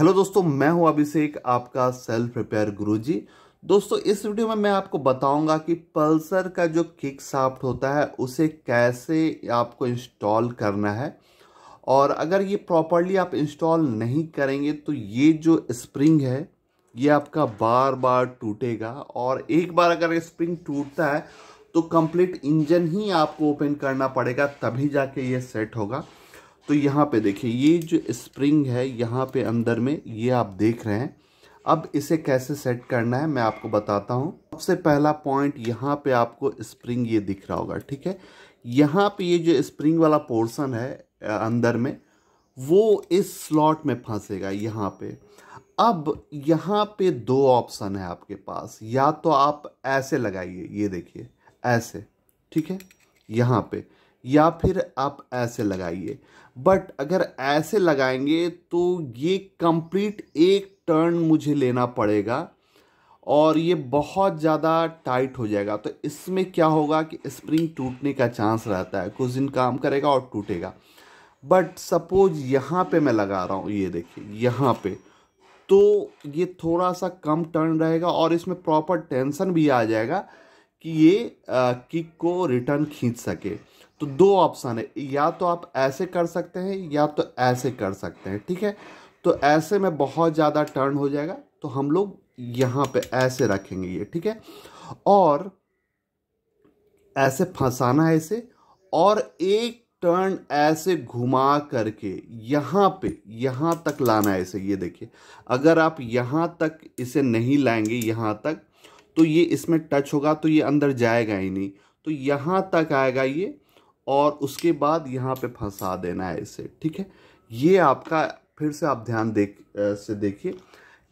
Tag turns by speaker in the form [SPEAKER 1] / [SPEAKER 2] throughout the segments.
[SPEAKER 1] Hello दोस्तों मैं हूं अभिषेक आपका सेल्फ रिपेयर गुरुजी दोस्तों इस वीडियो में मैं आपको बताऊंगा कि पल्सर का जो किक साफ्ट होता है उसे कैसे आपको इंस्टॉल करना है और अगर ये प्रॉपरली आप इंस्टॉल नहीं करेंगे तो ये जो स्प्रिंग है ये आपका बार बार टूटेगा और एक बार अगर स्प्रिंग टूटता है तो कंप्लीट इंजन ही आपको ओपन करना पड़ेगा तभी जाके ये सेट होगा तो यहाँ पे देखिए ये जो स्प्रिंग है यहाँ पे अंदर में ये आप देख रहे हैं अब इसे कैसे सेट करना है मैं आपको बताता हूँ सबसे पहला पॉइंट यहाँ पे आपको स्प्रिंग ये दिख रहा होगा ठीक है यहाँ पे ये जो स्प्रिंग वाला पोर्शन है अंदर में वो इस स्लॉट में फंसेगा यहाँ पे अब यहाँ पे दो ऑप्शन है आपके पास या तो आप ऐसे लगाइए ये देखिए ऐसे ठीक है यहाँ पे या फिर आप ऐसे लगाइए बट अगर ऐसे लगाएंगे तो ये कंप्लीट एक टर्न मुझे लेना पड़ेगा और ये बहुत ज़्यादा टाइट हो जाएगा तो इसमें क्या होगा कि स्प्रिंग टूटने का चांस रहता है कुछ दिन काम करेगा और टूटेगा बट सपोज यहाँ पे मैं लगा रहा हूँ ये देखिए यहाँ पे तो ये थोड़ा सा कम टर्न रहेगा और इसमें प्रॉपर टेंशन भी आ जाएगा कि ये किक को रिटर्न खींच सके तो दो ऑप्शन है या तो आप ऐसे कर सकते हैं या तो ऐसे कर सकते हैं ठीक है तो ऐसे में बहुत ज़्यादा टर्न हो जाएगा तो हम लोग यहाँ पे ऐसे रखेंगे ये ठीक है और ऐसे फंसाना है इसे और एक टर्न ऐसे घुमा करके यहाँ पे यहाँ तक लाना है इसे ये देखिए अगर आप यहाँ तक इसे नहीं लाएंगे यहाँ तक तो ये इसमें टच होगा तो ये अंदर जाएगा ही नहीं तो यहाँ तक आएगा ये और उसके बाद यहाँ पे फंसा देना है इसे ठीक है ये आपका फिर से आप ध्यान देख से देखिए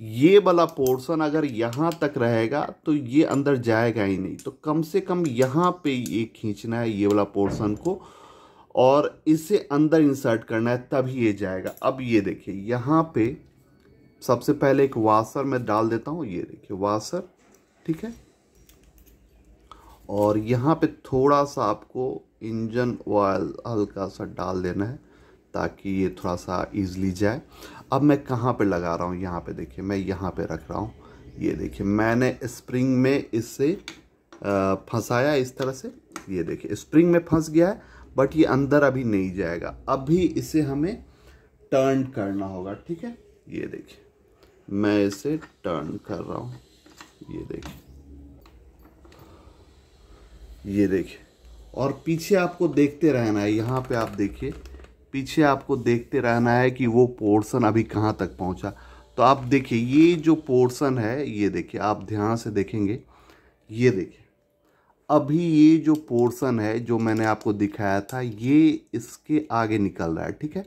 [SPEAKER 1] ये वाला पोर्शन अगर यहाँ तक रहेगा तो ये अंदर जाएगा ही नहीं तो कम से कम यहाँ पे ये खींचना है ये वाला पोर्शन को और इसे अंदर इंसर्ट करना है तभी ये जाएगा अब ये देखिए यहाँ पे सबसे पहले एक वाशर मैं डाल देता हूँ ये देखिए वाशर ठीक है और यहाँ पे थोड़ा सा आपको इंजन ऑयल हल्का सा डाल देना है ताकि ये थोड़ा सा ईजली जाए अब मैं कहाँ पे लगा रहा हूँ यहाँ पे देखिए मैं यहाँ पे रख रहा हूँ ये देखिए मैंने स्प्रिंग में इसे फंसाया इस तरह से ये देखिए स्प्रिंग में फंस गया है बट ये अंदर अभी नहीं जाएगा अभी इसे हमें टर्न करना होगा ठीक है ये देखिए मैं इसे टर्न कर रहा हूँ ये देखिए ये देखिए और पीछे आपको देखते रहना है यहाँ पे आप देखिए पीछे आपको देखते रहना है कि वो पोर्शन अभी कहाँ तक पहुँचा तो आप देखिए ये जो पोर्शन है ये देखिए आप ध्यान से देखेंगे ये देखिए अभी ये जो पोर्शन है जो मैंने आपको दिखाया था ये इसके आगे निकल रहा है ठीक है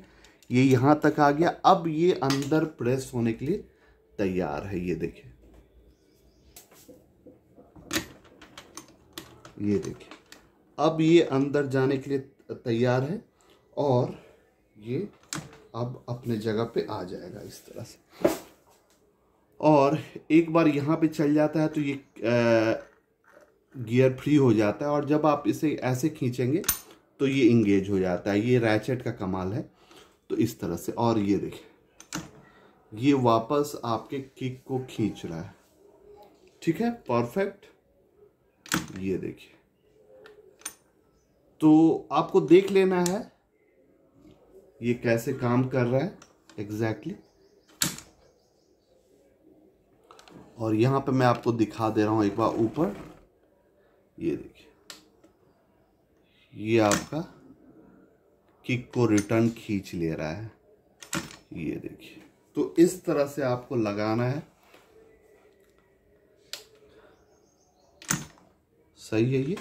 [SPEAKER 1] ये यहाँ तक आ गया अब ये अंदर प्रेस होने के लिए तैयार है ये देखिए ये देखिए अब ये अंदर जाने के लिए तैयार है और ये अब अपने जगह पे आ जाएगा इस तरह से और एक बार यहाँ पे चल जाता है तो ये गियर फ्री हो जाता है और जब आप इसे ऐसे खींचेंगे तो ये इंगेज हो जाता है ये रैचेट का कमाल है तो इस तरह से और ये देखिए ये वापस आपके किक को खींच रहा है ठीक है परफेक्ट ये देखिए तो आपको देख लेना है ये कैसे काम कर रहा है एग्जैक्टली exactly. और यहां पे मैं आपको दिखा दे रहा हूं एक बार ऊपर ये देखिए ये आपका किक को रिटर्न खींच ले रहा है ये देखिए तो इस तरह से आपको लगाना है सही है ये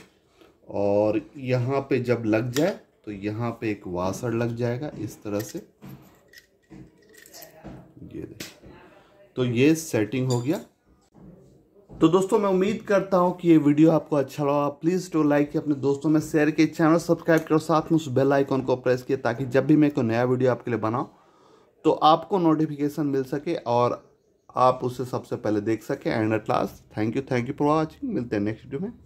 [SPEAKER 1] और यहाँ पे जब लग जाए तो यहाँ पे एक वासर लग जाएगा इस तरह से ये देखिए तो ये सेटिंग हो गया तो दोस्तों मैं उम्मीद करता हूँ कि ये वीडियो आपको अच्छा लगा प्लीज़ टू लाइक किया अपने दोस्तों में शेयर किए चैनल सब्सक्राइब करो साथ में उस बेल आइकॉन को प्रेस किया ताकि जब भी मैं कोई नया वीडियो आपके लिए बनाऊँ तो आपको नोटिफिकेशन मिल सके और आप उसे सबसे पहले देख सकें and at last thank you thank you for watching मिलते हैं नेक्स्ट वीडियो में